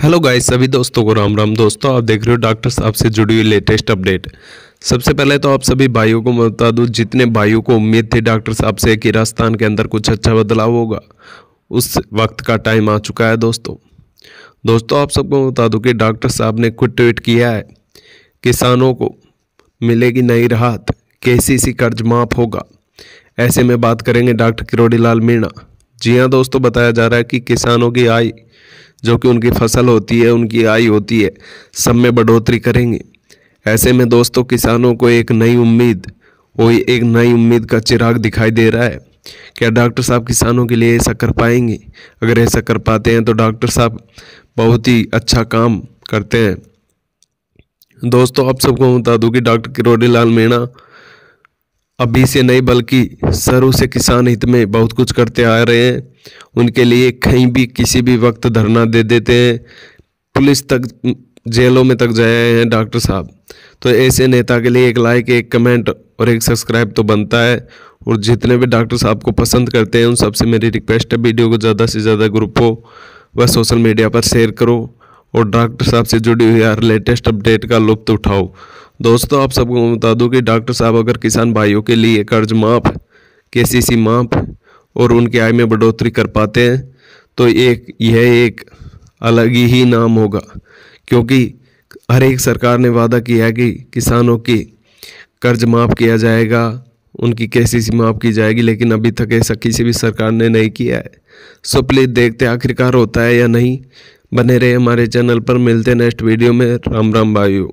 hello guys सभी दोस्तों को राम राम दोस्तों आप देख रहे हो डॉक्टर साहब से जुड़ी हुई लेटेस्ट अपडेट सबसे पहले तो आप सभी भाइयों को बता दूँ जितने भाइयों को उम्मीद थी डॉक्टर साहब से कि राजस्थान के अंदर कुछ अच्छा बदलाव होगा उस वक्त का टाइम आ चुका है दोस्तों दोस्तों आप सबको बता दूँ कि डॉक्टर साहब ने खुद ट्वीट किया है किसानों को मिलेगी नई राहत कैसी सी कर्ज माफ होगा ऐसे में बात करेंगे डॉक्टर किरोड़ीलाल मीणा जी हाँ दोस्तों बताया जा रहा है कि किसानों की आय जो कि उनकी फसल होती है उनकी आय होती है सब में बढ़ोतरी करेंगे ऐसे में दोस्तों किसानों को एक नई उम्मीद वो एक नई उम्मीद का चिराग दिखाई दे रहा है क्या डॉक्टर साहब किसानों के लिए ऐसा कर पाएंगे अगर ऐसा कर पाते हैं तो डॉक्टर साहब बहुत ही अच्छा काम करते हैं दोस्तों आप सबको बता दूँ कि डॉक्टर किरोड़ी लाल मीणा अभी से नहीं बल्कि सरू से किसान हित में बहुत कुछ करते आ रहे हैं उनके लिए कहीं भी किसी भी वक्त धरना दे देते हैं पुलिस तक जेलों में तक जाए हैं डॉक्टर साहब तो ऐसे नेता के लिए एक लाइक एक कमेंट और एक सब्सक्राइब तो बनता है और जितने भी डॉक्टर साहब को पसंद करते हैं उन सबसे मेरी रिक्वेस्ट है वीडियो को ज़्यादा से ज़्यादा ग्रुपों व सोशल मीडिया पर शेयर करो और डॉक्टर साहब से जुड़ी हुई हर लेटेस्ट अपडेट का लुप्त उठाओ दोस्तों आप सबको बता दूँ कि डॉक्टर साहब अगर किसान भाइयों के लिए कर्ज माफ़ के सी माफ़ और उनकी आय में बढ़ोतरी कर पाते हैं तो एक यह एक अलग ही नाम होगा क्योंकि हर एक सरकार ने वादा किया है कि किसानों की कर्ज माफ़ किया जाएगा उनकी कैसी सी माफ़ की जाएगी लेकिन अभी तक ऐसा किसी भी सरकार ने नहीं किया है सो प्लीज़ देखते आखिरकार होता है या नहीं बने रहे हमारे चैनल पर मिलते नेक्स्ट वीडियो में राम राम बायू